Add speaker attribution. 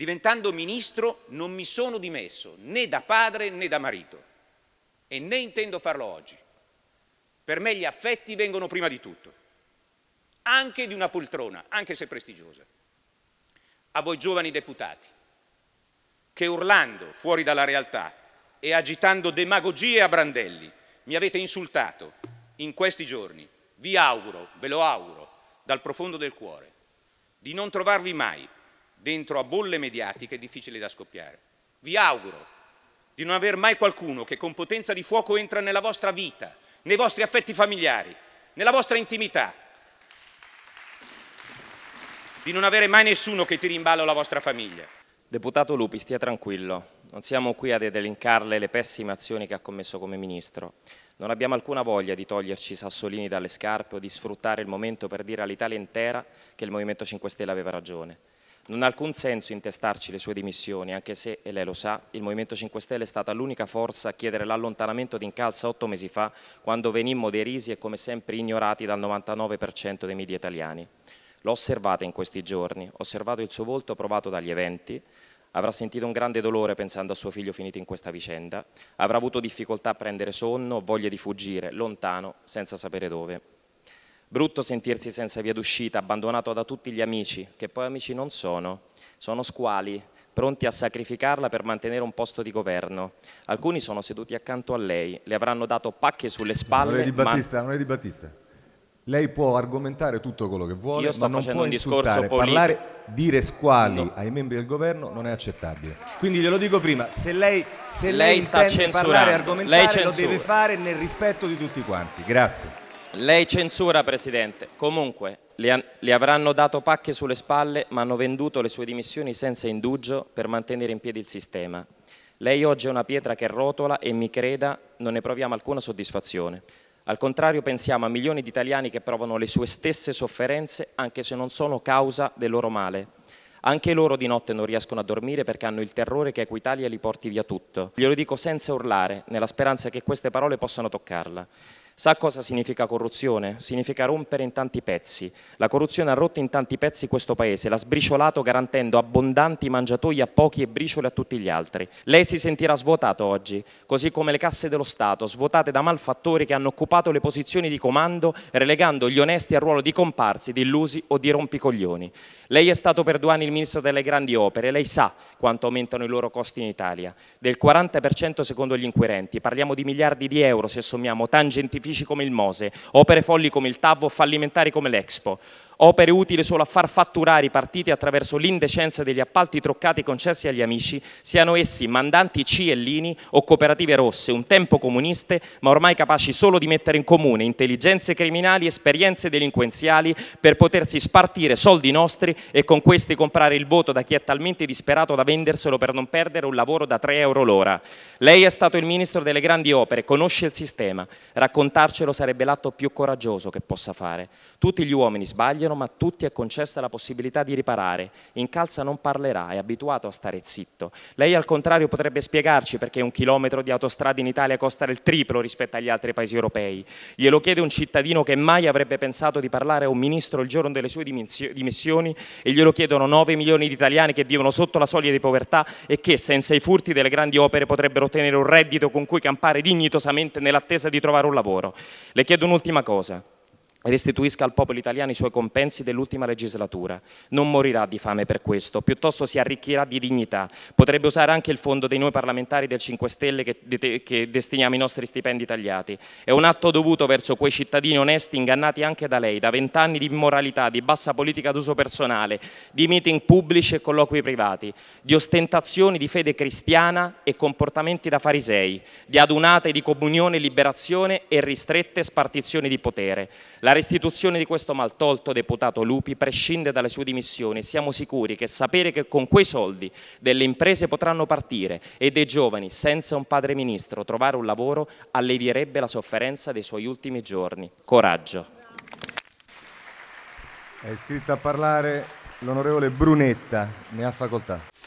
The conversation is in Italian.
Speaker 1: Diventando ministro non mi sono dimesso né da padre né da marito e né intendo farlo oggi. Per me gli affetti vengono prima di tutto, anche di una poltrona, anche se prestigiosa. A voi giovani deputati, che urlando fuori dalla realtà e agitando demagogie a brandelli mi avete insultato in questi giorni, vi auguro, ve lo auguro, dal profondo del cuore, di non trovarvi mai dentro a bolle mediatiche difficili da scoppiare. Vi auguro di non aver mai qualcuno che con potenza di fuoco entra nella vostra vita, nei vostri affetti familiari, nella vostra intimità, di non avere mai nessuno che tiri in ballo la vostra famiglia.
Speaker 2: Deputato Lupi, stia tranquillo. Non siamo qui ad elencarle le pessime azioni che ha commesso come ministro. Non abbiamo alcuna voglia di toglierci i sassolini dalle scarpe o di sfruttare il momento per dire all'Italia intera che il Movimento 5 Stelle aveva ragione. Non ha alcun senso intestarci le sue dimissioni, anche se, e lei lo sa, il Movimento 5 Stelle è stata l'unica forza a chiedere l'allontanamento di Incalza otto mesi fa, quando venimmo derisi e come sempre ignorati dal 99% dei media italiani. L'ho osservata in questi giorni, ho osservato il suo volto provato dagli eventi, avrà sentito un grande dolore pensando a suo figlio finito in questa vicenda, avrà avuto difficoltà a prendere sonno, voglia di fuggire, lontano, senza sapere dove. Brutto sentirsi senza via d'uscita, abbandonato da tutti gli amici, che poi amici non sono, sono squali, pronti a sacrificarla per mantenere un posto di governo. Alcuni sono seduti accanto a lei, le avranno dato pacche sulle spalle. Non è di Battista,
Speaker 1: ma... non è di Battista. Lei può argomentare tutto quello che vuole, Io sto ma non può insultare, parlare, dire squali no. ai membri del governo non è accettabile. Quindi glielo dico prima, se lei, se lei, lei sta intende parlare e argomentare lei lo deve fare nel rispetto di tutti quanti. Grazie.
Speaker 2: Lei censura, Presidente. Comunque, le, le, avranno dato pacche sulle spalle, ma hanno venduto le sue dimissioni senza indugio per mantenere in piedi il sistema. Lei oggi è una pietra che rotola e mi creda, non ne proviamo alcuna soddisfazione. Al contrario, pensiamo a milioni di italiani che provano le sue stesse sofferenze, anche se non sono causa del loro male. Anche loro di notte non riescono a dormire perché hanno il terrore che Equitalia li porti via tutto. Glielo dico senza urlare, nella speranza che queste parole possano toccarla. Sa cosa significa corruzione? Significa rompere in tanti pezzi. La corruzione ha rotto in tanti pezzi questo Paese, l'ha sbriciolato garantendo abbondanti mangiatoi a pochi e briciole a tutti gli altri. Lei si sentirà svuotato oggi, così come le casse dello Stato, svuotate da malfattori che hanno occupato le posizioni di comando, relegando gli onesti al ruolo di comparsi, di illusi o di rompicoglioni. Lei è stato per due anni il ministro delle grandi opere, e lei sa quanto aumentano i loro costi in Italia, del 40% secondo gli inquirenti, parliamo di miliardi di euro se sommiamo tangentifici edifici come il Mose, opere folli come il Tavo, fallimentari come l'Expo opere utili solo a far fatturare i partiti attraverso l'indecenza degli appalti truccati concessi agli amici, siano essi mandanti C e Lini o cooperative rosse, un tempo comuniste, ma ormai capaci solo di mettere in comune intelligenze criminali, esperienze delinquenziali per potersi spartire soldi nostri e con questi comprare il voto da chi è talmente disperato da venderselo per non perdere un lavoro da 3 euro l'ora. Lei è stato il ministro delle grandi opere, conosce il sistema, raccontarcelo sarebbe l'atto più coraggioso che possa fare. Tutti gli uomini sbagliano vogliono ma a tutti è concessa la possibilità di riparare. In calza non parlerà, è abituato a stare zitto. Lei al contrario potrebbe spiegarci perché un chilometro di autostrada in Italia costa il triplo rispetto agli altri paesi europei. Glielo chiede un cittadino che mai avrebbe pensato di parlare a un ministro il giorno delle sue dimissioni e glielo chiedono 9 milioni di italiani che vivono sotto la soglia di povertà e che senza i furti delle grandi opere potrebbero ottenere un reddito con cui campare dignitosamente nell'attesa di trovare un lavoro. Le chiedo un'ultima cosa restituisca al popolo italiano i suoi compensi dell'ultima legislatura. Non morirà di fame per questo, piuttosto si arricchirà di dignità. Potrebbe usare anche il fondo dei noi parlamentari del 5 Stelle che, che destiniamo i nostri stipendi tagliati. È un atto dovuto verso quei cittadini onesti ingannati anche da lei, da vent'anni di immoralità, di bassa politica d'uso personale, di meeting pubblici e colloqui privati, di ostentazioni di fede cristiana e comportamenti da farisei, di adunate di comunione, e liberazione e ristrette spartizioni di potere. La la restituzione di questo maltolto deputato Lupi prescinde dalle sue dimissioni. Siamo sicuri che sapere che con quei soldi delle imprese potranno partire e dei giovani, senza un padre ministro, trovare un lavoro, allevierebbe la sofferenza dei suoi ultimi giorni. Coraggio.
Speaker 1: È iscritto a parlare l'onorevole Brunetta, ne ha facoltà.